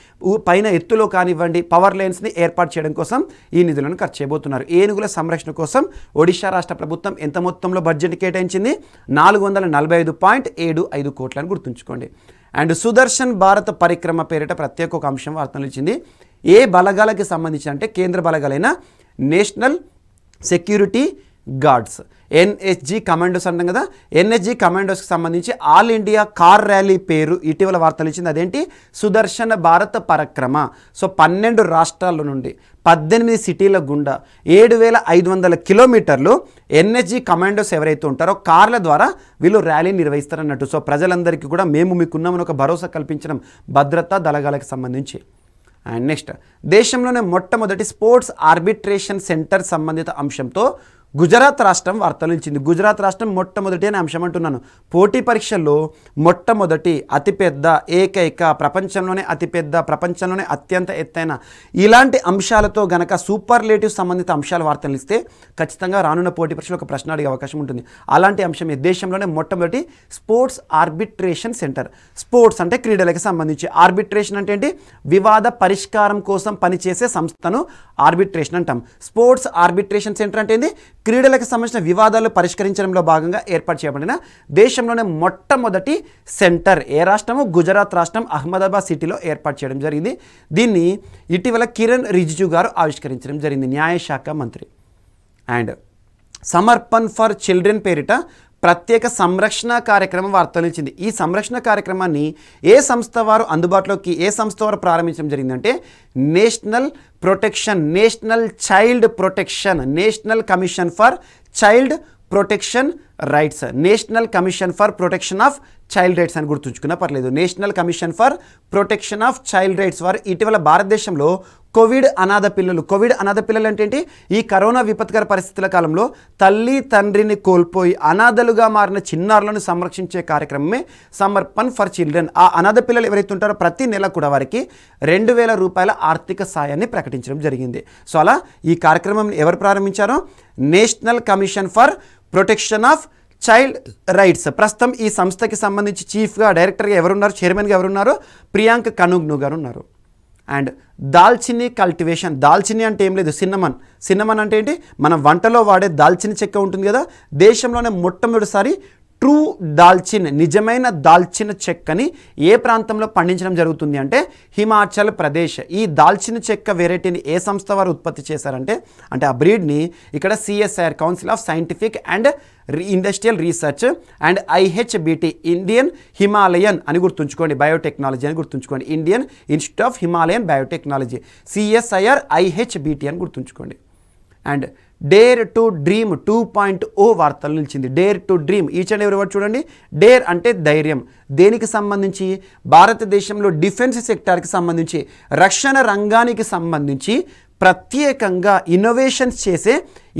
పైన ఎత్తులో కానివ్వండి పవర్ లైన్స్ని ఏర్పాటు చేయడం కోసం ఈ నిధులను ఖర్చు చేయబోతున్నారు ఏనుగుల సంరక్షణ కోసం ఒడిషా రాష్ట్ర ప్రభుత్వం ఎంత మొత్తంలో బడ్జెట్ బడ్జెట్ కేటాయించింది నాలుగు వందల నలభై ఐదు పాయింట్ ఏడు ఐదు కోట్లని గుర్తుంచుకోండి అండ్ సుదర్శన్ భారత పరిక్రమ పేరిట ప్రత్యేక ఒక అంశం వార్తలు ఇచ్చింది ఏ బలగాలకి సంబంధించిన అంటే కేంద్ర బలగాలైన national security guards NSG commandos అంటాం కదా ఎన్హెచ్జి కమాండోస్కి సంబంధించి ఆల్ ఇండియా కార్ ర్యాలీ పేరు ఇటీవల వార్తలు ఇచ్చింది అదేంటి సుదర్శన భారత్ పరక్రమ సో పన్నెండు రాష్ట్రాల నుండి పద్దెనిమిది సిటీల గుండా ఏడు వేల ఐదు వందల కిలోమీటర్లు ఎన్హెచ్జి కమాండోస్ ఎవరైతే ఉంటారో కార్ల ద్వారా వీళ్ళు ర్యాలీ నిర్వహిస్తారన్నట్టు సో ప్రజలందరికీ కూడా మేము మీకున్నామని ఒక భరోసా కల్పించడం భద్రతా దళగాలకు సంబంధించి అండ్ నెక్స్ట్ దేశంలోనే మొట్టమొదటి స్పోర్ట్స్ ఆర్బిట్రేషన్ సెంటర్ సంబంధిత అంశంతో గుజరాత్ రాష్ట్రం వార్తలించింది గుజరాత్ రాష్ట్రం మొట్టమొదటి అనే అంశం అంటున్నాను పోటీ పరీక్షల్లో మొట్టమొదటి అతిపెద్ద ఏకైక ప్రపంచంలోనే అతిపెద్ద ప్రపంచంలోనే అత్యంత ఎత్తైన ఇలాంటి అంశాలతో గనక సూపర్లేటివ్ సంబంధిత అంశాలు వార్తలిస్తే ఖచ్చితంగా రానున్న పోటీ పరీక్షలు ఒక ప్రశ్న అడిగే అవకాశం ఉంటుంది అలాంటి అంశం దేశంలోనే మొట్టమొదటి స్పోర్ట్స్ ఆర్బిట్రేషన్ సెంటర్ స్పోర్ట్స్ అంటే క్రీడలకు సంబంధించి ఆర్బిట్రేషన్ అంటే ఏంటి వివాద పరిష్కారం కోసం పనిచేసే సంస్థను ఆర్బిట్రేషన్ అంటాం స్పోర్ట్స్ ఆర్బిట్రేషన్ సెంటర్ అంటే ఏంటి క్రీడలకు సంబంధించిన వివాదాలు పరిష్కరించడంలో భాగంగా ఏర్పాటు చేయబడిన దేశంలోనే మొట్టమొదటి సెంటర్ ఏ రాష్ట్రము గుజరాత్ రాష్ట్రం అహ్మదాబాద్ సిటీలో ఏర్పాటు చేయడం జరిగింది దీన్ని ఇటీవల కిరణ్ రిజిజు గారు ఆవిష్కరించడం జరిగింది న్యాయశాఖ మంత్రి అండ్ సమర్పణ్ ఫర్ చిల్డ్రన్ పేరిట ప్రత్యేక సంరక్షణ కార్యక్రమం వార్తలు ఇచ్చింది ఈ సంరక్షణ కార్యక్రమాన్ని ఏ సంస్థ వారు అందుబాటులోకి ఏ సంస్థ వారు ప్రారంభించడం జరిగిందంటే national protection national child protection national commission for child protection rights national commission for protection of child rights అని గుర్తుంచుకున్నా పర్లేదు national commission for protection of child rights వారు ఇటీవల భారతదేశంలో కోవిడ్ అనాథ పిల్లలు కోవిడ్ అనాథ పిల్లలు అంటే ఈ కరోనా విపత్కర పరిస్థితుల కాలంలో తల్లి తండ్రిని కోల్పోయి అనాథలుగా మారిన చిన్నారులను సంరక్షించే కార్యక్రమమే సమర్పణ్ ఫర్ చిల్డ్రన్ ఆ అనాథ పిల్లలు ఎవరైతే ఉంటారో ప్రతి నెల కూడా వారికి రెండు వేల రూపాయల ఆర్థిక సాయాన్ని ప్రకటించడం జరిగింది సో అలా ఈ కార్యక్రమం ఎవరు ప్రారంభించారో national commission for protection of child rights ప్రస్తుతం ఈ సంస్థకి సంబంధించి చీఫ్గా డైరెక్టర్గా ఎవరున్నారు చైర్మన్గా ఎవరున్నారు ప్రియాంక కనుగ్ను గారు ఉన్నారు అండ్ దాల్చిని కల్టివేషన్ దాల్చిని అంటే ఏం లేదు సిన్నమన్ సిన్నమన్ అంటే ఏంటి మన వంటలో వాడే దాల్చిని చెక్క ఉంటుంది కదా దేశంలోనే మొట్టమొదటిసారి ట్రూ దాల్చిన్ నిజమైన దాల్చిన చెక్కని ఏ ప్రాంతంలో పండించడం జరుగుతుంది అంటే హిమాచల్ ప్రదేశ్ ఈ దాల్చిన చెక్క వెరైటీని ఏ సంస్థ వారు ఉత్పత్తి చేశారంటే అంటే ఆ బ్రీడ్ని ఇక్కడ CSIR council of scientific and industrial research and IHBT Indian Himalayan అని గుర్తుంచుకోండి బయోటెక్నాలజీ అని గుర్తుంచుకోండి Indian institute of Himalayan biotechnology CSIR IHBT అని గుర్తుంచుకోండి and dare to dream two point O వార్తలు నిలిచింది dare to dream each and ఎవరి చూడండి డేర్ అంటే ధైర్యం దేనికి సంబంధించి భారతదేశంలో డిఫెన్స్ సెక్టార్కి సంబంధించి రక్షణ రంగానికి సంబంధించి ప్రత్యేకంగా ఇన్నోవేషన్స్ చేసే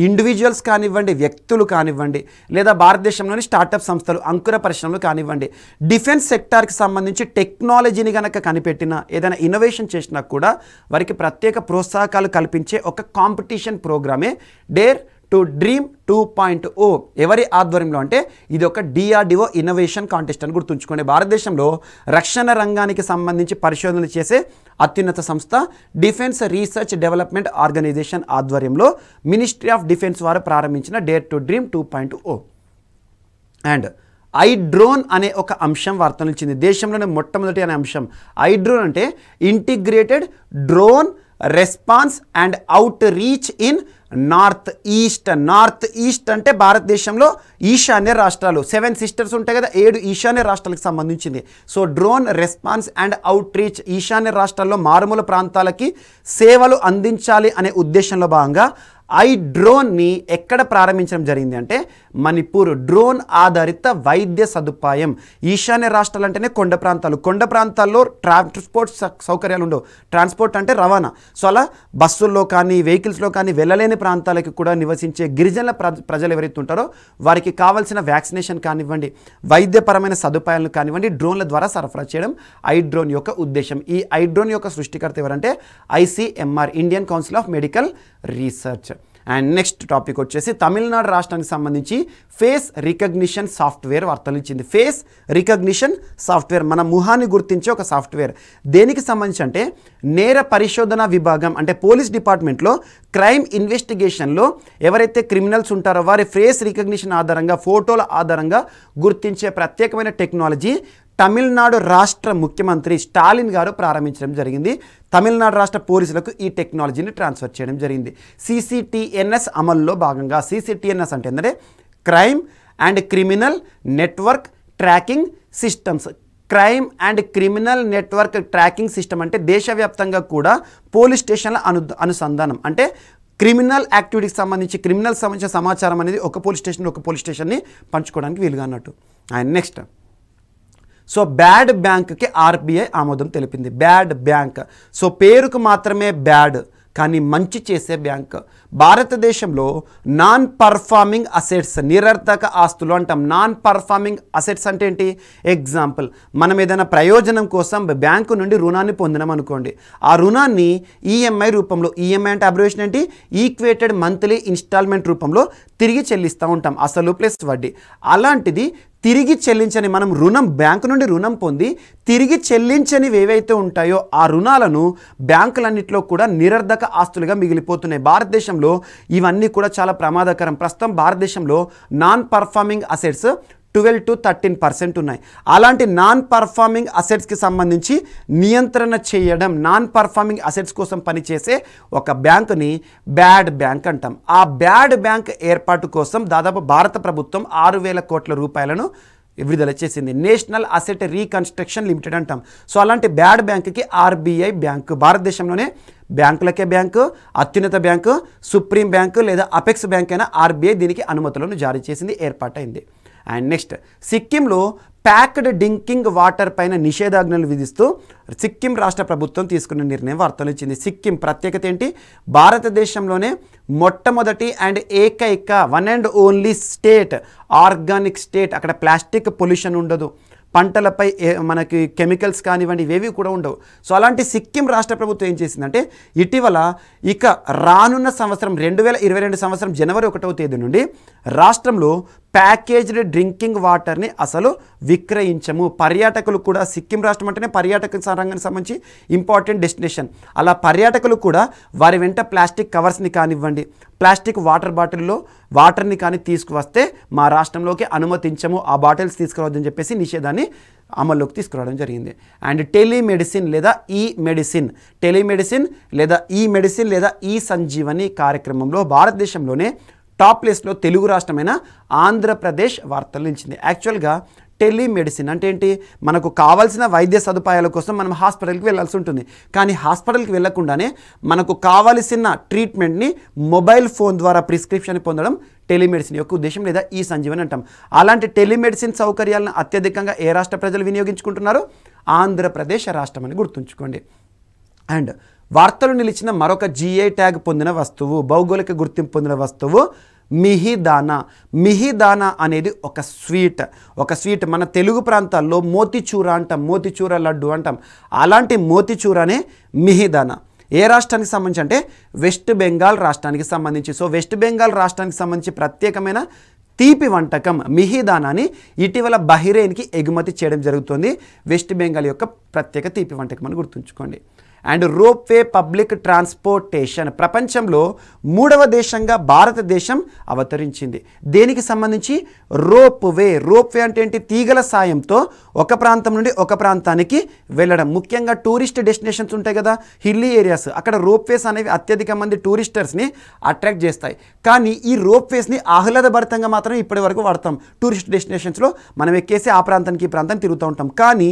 ఇండివిజువల్స్ కానివ్వండి వ్యక్తులు కానివ్వండి లేదా భారతదేశంలోని స్టార్టప్ సంస్థలు అంకుర పరిశ్రమలు కానివ్వండి డిఫెన్స్ సెక్టార్కి సంబంధించి టెక్నాలజీని కనుక కనిపెట్టినా ఏదైనా ఇన్నోవేషన్ చేసినా కూడా వారికి ప్రత్యేక ప్రోత్సాహకాలు కల్పించే ఒక కాంపిటీషన్ ప్రోగ్రామే dare to dream two point O ఎవరి ఆధ్వర్యంలో అంటే ఇది ఒక డిఆర్డిఓ ఇన్నోవేషన్ కాంటెస్ట్ అని గుర్తుంచుకోండి భారతదేశంలో రక్షణ రంగానికి సంబంధించి పరిశోధనలు చేసే అత్యున్నత సంస్థ డిఫెన్స్ రీసెర్చ్ డెవలప్మెంట్ ఆర్గనైజేషన్ ఆధ్వర్యంలో మినిస్ట్రీ ఆఫ్ డిఫెన్స్ వారు ప్రారంభించిన dare to dream two point O and I drone అనే ఒక అంశం వార్త నిలిచింది దేశంలోనే మొట్టమొదటి అనే అంశం ఐ డ్రోన్ అంటే integrated drone response and outreach in north east north east అంటే భారతదేశంలో ఈశాన్య రాష్ట్రాలు సెవెన్ సిస్టర్స్ ఉంటాయి కదా ఏడు ఈశాన్య రాష్ట్రాలకు సంబంధించింది so drone response and outreach ఈశాన్య రాష్ట్రాల్లో మారుమూల ప్రాంతాలకి సేవలు అందించాలి అనే ఉద్దేశంలో భాగంగా ఐ డ్రోన్ని ఎక్కడ ప్రారంభించడం జరిగింది అంటే మణిపూర్ డ్రోన్ ఆధారిత వైద్య సదుపాయం ఈశాన్య రాష్ట్రాలంటేనే కొండ ప్రాంతాలు కొండ ప్రాంతాల్లో ట్రాన్స్పోర్ట్ సౌకర్యాలు ఉండవు ట్రాన్స్పోర్ట్ అంటే రవాణా సో అలా బస్సుల్లో కానీ వెహికల్స్లో కానీ వెళ్ళలేని ప్రాంతాలకు కూడా నివసించే గిరిజనుల ప్రజలు ఎవరైతే ఉంటారో వారికి కావాల్సిన వ్యాక్సినేషన్ కానివ్వండి వైద్యపరమైన సదుపాయాలను కానివ్వండి డ్రోన్ల ద్వారా సరఫరా చేయడం ఐ డ్రోన్ యొక్క ఉద్దేశం ఈ ఐ డ్రోన్ యొక్క సృష్టికర్త ఎవరంటే ICMR Indian council of medical research and next topic వచ్చేసి తమిళనాడు రాష్ట్రానికి సంబంధించి ఫేస్ రికగ్నిషన్ సాఫ్ట్వేర్ వర్తలించింది ఫేస్ రికగ్నిషన్ సాఫ్ట్వేర్ మన ముహాన్ని గుర్తించే ఒక సాఫ్ట్వేర్ దేనికి సంబంధించి అంటే నేర పరిశోధన విభాగం అంటే పోలీస్ డిపార్ట్మెంట్లో క్రైమ్ ఇన్వెస్టిగేషన్లో ఎవరైతే క్రిమినల్స్ ఉంటారో వారి ఫేస్ రికగ్నిషన్ ఆధారంగా ఫోటోల ఆధారంగా గుర్తించే ప్రత్యేకమైన టెక్నాలజీ తమిళనాడు రాష్ట్ర ముఖ్యమంత్రి స్టాలిన్ గారు ప్రారంభించడం జరిగింది తమిళనాడు రాష్ట్ర పోలీసులకు ఈ టెక్నాలజీని ట్రాన్స్ఫర్ చేయడం జరిగింది సీసీటీఎన్ఎస్ అమల్లో భాగంగా సీసీటీఎన్ఎస్ అంటే ఏంటంటే crime and criminal network tracking systems crime and criminal network tracking system అంటే దేశవ్యాప్తంగా కూడా పోలీస్ స్టేషన్ల అను అనుసంధానం అంటే క్రిమినల్ యాక్టివిటీకి సంబంధించి క్రిమినల్ సంబంధించిన సమాచారం అనేది ఒక పోలీస్ స్టేషన్ ఒక పోలీస్ స్టేషన్ని పంచుకోవడానికి వీలుగా అన్నట్టు అండ్ నెక్స్ట్ సో బ్యాడ్ బ్యాంక్కి ఆర్బీఐ ఆమోదం తెలిపింది బ్యాడ్ బ్యాంక్ సో పేరుకు మాత్రమే బ్యాడ్ కానీ మంచి చేసే బ్యాంక్ భారతదేశంలో నాన్ పర్ఫార్మింగ్ అసెట్స్ నిరర్థక ఆస్తులు అంటాం నాన్ పర్ఫార్మింగ్ అసెట్స్ అంటే ఏంటి ఎగ్జాంపుల్ మనం ఏదైనా ప్రయోజనం కోసం బ్యాంకు నుండి రుణాన్ని పొందినాం అనుకోండి ఆ రుణాన్ని ఈఎంఐ రూపంలో ఈఎంఐ అంటే అబ్రివేషన్ ఏంటి ఈక్వేటెడ్ మంత్లీ ఇన్స్టాల్మెంట్ రూపంలో తిరిగి చెల్లిస్తూ ఉంటాం అసలు ప్లస్ వడ్డీ అలాంటిది తిరిగి చెల్లించని మనం రుణం బ్యాంకు నుండి రుణం పొంది తిరిగి చెల్లించనివి ఏవైతే ఉంటాయో ఆ రుణాలను బ్యాంకులన్నింటిలో కూడా నిరర్ధక ఆస్తులుగా మిగిలిపోతున్నాయి భారతదేశంలో ఇవన్నీ కూడా చాలా ప్రమాదకరం ప్రస్తుతం భారతదేశంలో non performing assets twelve to thirteen percent ఉన్నాయి అలాంటి నాన్ పర్ఫార్మింగ్ అసెట్స్కి సంబంధించి నియంత్రణ చేయడం నాన్ పర్ఫార్మింగ్ అసెట్స్ కోసం పనిచేసే ఒక బ్యాంకుని బ్యాడ్ బ్యాంక్ అంటాం ఆ బ్యాడ్ బ్యాంక్ ఏర్పాటు కోసం దాదాపు భారత ప్రభుత్వం ఆరు వేల కోట్ల రూపాయలను విడుదల చేసింది నేషనల్ అసెట్ రీకన్స్ట్రక్షన్ లిమిటెడ్ అంటాం సో అలాంటి బ్యాడ్ బ్యాంక్కి ఆర్బీఐ బ్యాంకు భారతదేశంలోనే బ్యాంకులకే బ్యాంకు అత్యున్నత బ్యాంకు సుప్రీం బ్యాంకు లేదా అపెక్స్ బ్యాంక్ అయినా ఆర్బీఐ దీనికి అనుమతులను జారీ చేసింది ఏర్పాటైంది అండ్ నెక్స్ట్ సిక్కింలో ప్యాక్డ్ డింకింగ్ వాటర్ పైన నిషేధాజ్ఞలు విధిస్తూ సిక్కిం రాష్ట్ర ప్రభుత్వం తీసుకున్న నిర్ణయం వార్తలు ఇచ్చింది సిక్కిం ప్రత్యేకత ఏంటి భారతదేశంలోనే మొట్టమొదటి అండ్ ఏకైక one and only state organic state అక్కడ ప్లాస్టిక్ పొల్యూషన్ ఉండదు పంటలపై మనకి కెమికల్స్ కానివ్వండి ఇవేవి కూడా ఉండవు సో అలాంటి సిక్కిం రాష్ట్ర ప్రభుత్వం ఏం చేసిందంటే ఇటీవల ఇక రానున్న సంవత్సరం రెండు వేల ఇరవై రెండు సంవత్సరం జనవరి ఒకటవ తేదీ నుండి రాష్ట్రంలో ప్యాకేజ్డ్ డ్రింకింగ్ వాటర్ని అసలు విక్రయించము పర్యాటకులు కూడా సిక్కిం రాష్ట్రం అంటేనే పర్యాటక రంగానికి సంబంధించి ఇంపార్టెంట్ డెస్టినేషన్ అలా పర్యాటకులు కూడా వారి వెంట ప్లాస్టిక్ కవర్స్ని కానివ్వండి ప్లాస్టిక్ వాటర్ బాటిల్లో వాటర్ని కానీ తీసుకువస్తే మా రాష్ట్రంలోకి అనుమతించము ఆ బాటిల్స్ తీసుకురావద్దని చెప్పేసి నిషేధాన్ని అమల్లోకి తీసుకురావడం జరిగింది అండ్ టెలిమెడిసిన్ లేదా ఈ మెడిసిన్ టెలిమెడిసిన్ లేదా ఈ మెడిసిన్ లేదా ఈ సంజీవని కార్యక్రమంలో భారతదేశంలోనే టాప్ లిస్ట్లో తెలుగు రాష్ట్రమైన ఆంధ్రప్రదేశ్ వార్తలు నిలిచింది యాక్చువల్గా టెలిమెడిసిన్ అంటే ఏంటి మనకు కావాల్సిన వైద్య సదుపాయాల కోసం మనం హాస్పిటల్కి వెళ్ళాల్సి ఉంటుంది కానీ హాస్పిటల్కి వెళ్లకుండానే మనకు కావలసిన ట్రీట్మెంట్ని మొబైల్ ఫోన్ ద్వారా ప్రిస్క్రిప్షన్ పొందడం టెలిమెడిసిన్ యొక్క ఉద్దేశం లేదా ఈ సంజీవని అంటాం అలాంటి టెలిమెడిసిన్ సౌకర్యాలను అత్యధికంగా ఏ రాష్ట్ర ప్రజలు వినియోగించుకుంటున్నారో ఆంధ్రప్రదేశ్ రాష్ట్రం అని గుర్తుంచుకోండి అండ్ వార్తలు నిలిచిన మరొక జిఏ ట్యాగ్ పొందిన వస్తువు భౌగోళిక గుర్తింపు పొందిన వస్తువు మిహిదానా మిహిదానా అనేది ఒక స్వీట్ ఒక స్వీట్ మన తెలుగు ప్రాంతాల్లో మోతిచూర అంటాం మోతిచూర లడ్డు అంటాం అలాంటి మోతిచూరనే మిహిదానా ఏ రాష్ట్రానికి సంబంధించి అంటే వెస్ట్ బెంగాల్ రాష్ట్రానికి సంబంధించి సో వెస్ట్ బెంగాల్ రాష్ట్రానికి సంబంధించి ప్రత్యేకమైన తీపి వంటకం మిహిదానాన్ని ఇటీవల బహిరేన్కి ఎగుమతి చేయడం జరుగుతుంది వెస్ట్ బెంగాల్ యొక్క ప్రత్యేక తీపి వంటకం అని గుర్తుంచుకోండి and ropeway public transportation ప్రపంచంలో మూడవ దేశంగా భారతదేశం అవతరించింది దేనికి సంబంధించి రోప్ వే రోప్ వే అంటే ఏంటి తీగల సాయంతో ఒక ప్రాంతం నుండి ఒక ప్రాంతానికి వెళ్ళడం ముఖ్యంగా టూరిస్ట్ డెస్టినేషన్స్ ఉంటాయి కదా హిల్లీ ఏరియాస్ అక్కడ రోప్ వేస్ అనేవి అత్యధిక మంది టూరిస్టర్స్ని అట్రాక్ట్ చేస్తాయి కానీ ఈ రోప్ వేస్ని ఆహ్లాదభరితంగా మాత్రం ఇప్పటి వరకు వాడతాం టూరిస్ట్ డెస్టినేషన్స్లో మనం ఎక్కేసి ఆ ప్రాంతానికి ఈ ప్రాంతానికి తిరుగుతూ ఉంటాం కానీ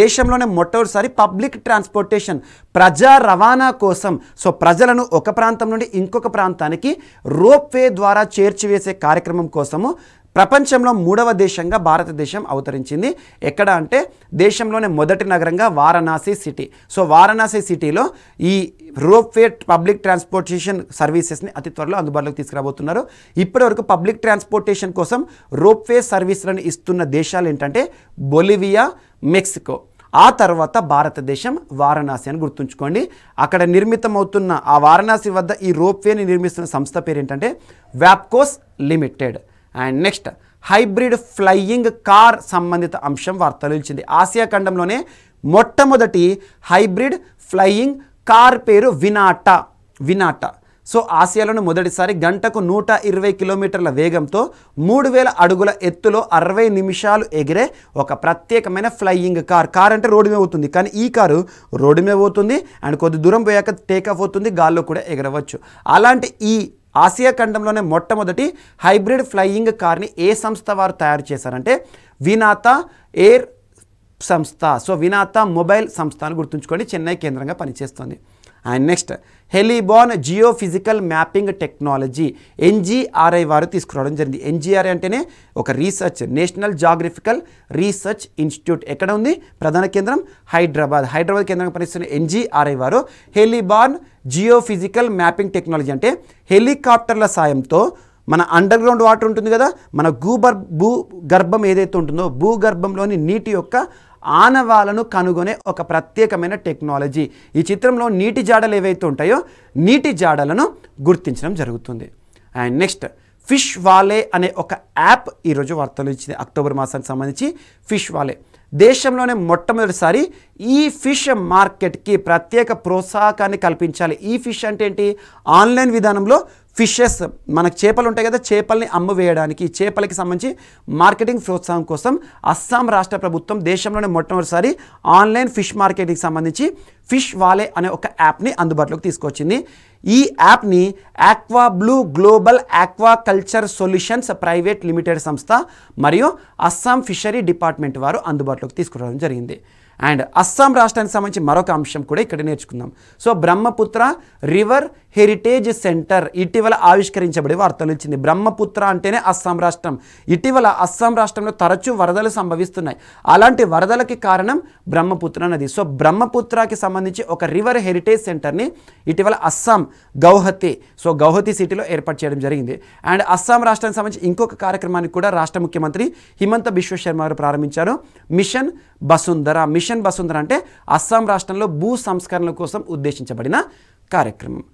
దేశంలోనే మొట్టమొదటిసారి పబ్లిక్ ట్రాన్స్పోర్టేషన్ ప్రజా రవాణా కోసం సో ప్రజలను ఒక ప్రాంతం నుండి ఇంకొక ప్రాంతానికి రోప్వే ద్వారా చేర్చివేసే కార్యక్రమం కోసము ప్రపంచంలో మూడవ దేశంగా భారతదేశం అవతరించింది ఎక్కడ అంటే దేశంలోనే మొదటి నగరంగా వారణాసి సిటీ సో వారణాసి సిటీలో ఈ రోప్వే పబ్లిక్ ట్రాన్స్పోర్టేషన్ సర్వీసెస్ని అతి త్వరలో అందుబాటులోకి తీసుకురాబోతున్నారు ఇప్పటి వరకు పబ్లిక్ ట్రాన్స్పోర్టేషన్ కోసం రోప్వే సర్వీసులను ఇస్తున్న దేశాలు ఏంటంటే బొలివియా మెక్సికో ఆ తర్వాత భారతదేశం వారణాసి అని గుర్తుంచుకోండి అక్కడ నిర్మితమవుతున్న ఆ వారణాసి వద్ద ఈ రోప్వేని నిర్మిస్తున్న సంస్థ పేరు ఏంటంటే వ్యాప్కోస్ limited and next hybrid flying car సంబంధిత అంశం వార్తలు ఇచ్చింది ఆసియా ఖండంలోనే మొట్టమొదటి హైబ్రిడ్ ఫ్లయింగ్ కార్ పేరు వినాటా వినాటా సో ఆసియాలోని మొదటిసారి గంటకు నూట ఇరవై కిలోమీటర్ల వేగంతో మూడు వేల అడుగుల ఎత్తులో అరవై నిమిషాలు ఎగిరే ఒక ప్రత్యేకమైన ఫ్లయింగ్ కార్ కార్ అంటే రోడ్డు మీద పోతుంది కానీ ఈ కారు రోడ్డు మీద పోతుంది అండ్ కొద్ది దూరం పోయాక టేక్ ఆఫ్ అవుతుంది గాల్లో కూడా ఎగరవచ్చు అలాంటి ఈ ఆసియా ఖండంలోనే మొట్టమొదటి హైబ్రిడ్ ఫ్లయింగ్ కార్ని ఏ సంస్థ వారు తయారు చేశారంటే వినాత ఎయిర్ సంస్థ సో వినాత మొబైల్ సంస్థ అని గుర్తుంచుకోండి చెన్నై కేంద్రంగా పనిచేస్తుంది and next heliborne geophysical mapping technology NGRI వారు తీసుకురావడం జరిగింది ఎన్జిఆర్ఐ అంటేనే ఒక research national geographical research institute ఎక్కడ ఉంది ప్రధాన కేంద్రం హైదరాబాద్ హైదరాబాద్ కేంద్రంగా పనిచేస్తున్న ఎన్జీఆర్ఐ వారు heliborne geophysical mapping technology అంటే హెలికాప్టర్ల సాయంతో మన అండర్ గ్రౌండ్ వాటర్ ఉంటుంది కదా మన భూబర్ భూ గర్భం ఏదైతే ఉంటుందో భూగర్భంలోని నీటి యొక్క ఆనవాలను కనుగొనే ఒక ప్రత్యేకమైన టెక్నాలజీ ఈ చిత్రంలో నీటి జాడలు ఏవైతే ఉంటాయో నీటి జాడలను గుర్తించడం జరుగుతుంది అండ్ నెక్స్ట్ ఫిష్ వాలే అనే ఒక యాప్ ఈరోజు వార్తలు ఇచ్చింది అక్టోబర్ మాసానికి సంబంధించి ఫిష్ వాలే దేశంలోనే మొట్టమొదటిసారి ఈ ఫిష్ మార్కెట్కి ప్రత్యేక ప్రోత్సాహకాన్ని కల్పించాలి ఈ ఫిష్ అంటే ఏంటి ఆన్లైన్ విధానంలో ఫిషెస్ మనకు చేపలు ఉంటాయి కదా చేపల్ని వేయడానికి చేపలకి సంబంధించి మార్కెటింగ్ ప్రోత్సాహం కోసం అస్సాం రాష్ట్ర ప్రభుత్వం దేశంలోనే మొట్టమొదటిసారి ఆన్లైన్ ఫిష్ మార్కెటింగ్కి సంబంధించి ఫిష్ వాలే అనే ఒక యాప్ని అందుబాటులోకి తీసుకొచ్చింది ఈ యాప్ని aqua blue global aquaculture culture solutions private limited సంస్థ మరియు అస్సాం ఫిషరీ డిపార్ట్మెంట్ వారు అందుబాటులోకి తీసుకురావడం జరిగింది అండ్ అస్సాం రాష్ట్రానికి సంబంధించి మరొక అంశం కూడా ఇక్కడ నేర్చుకుందాం so Brahmaputra river heritage centre ఇటీవల ఆవిష్కరించబడి వార్తలు ఇచ్చింది బ్రహ్మపుత్ర అంటేనే అస్సాం రాష్ట్రం ఇటీవల అస్సాం రాష్ట్రంలో తరచూ వరదలు సంభవిస్తున్నాయి అలాంటి వరదలకి కారణం బ్రహ్మపుత్ర నది సో బ్రహ్మపుత్రకి సంబంధించి ఒక రివర్ హెరిటేజ్ సెంటర్ని ఇటీవల అస్సాం గౌహతి సో గౌహతి సిటీలో ఏర్పాటు చేయడం జరిగింది అండ్ అస్సాం రాష్ట్రానికి సంబంధించి ఇంకొక కార్యక్రమానికి కూడా రాష్ట్ర ముఖ్యమంత్రి హిమంత బిశ్వశర్మ శర్మ గారు ప్రారంభించారు మిషన్ బసుంధర మిషన్ బసుంధర అంటే అస్సాం రాష్ట్రంలో భూ సంస్కరణల కోసం ఉద్దేశించబడిన కార్యక్రమం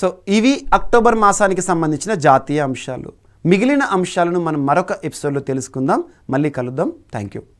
సో ఇవి అక్టోబర్ మాసానికి సంబంధించిన జాతీయ అంశాలు మిగిలిన అంశాలను మనం మరొక ఎపిసోడ్లో తెలుసుకుందాం మళ్ళీ కలుద్దాం థ్యాంక్ యూ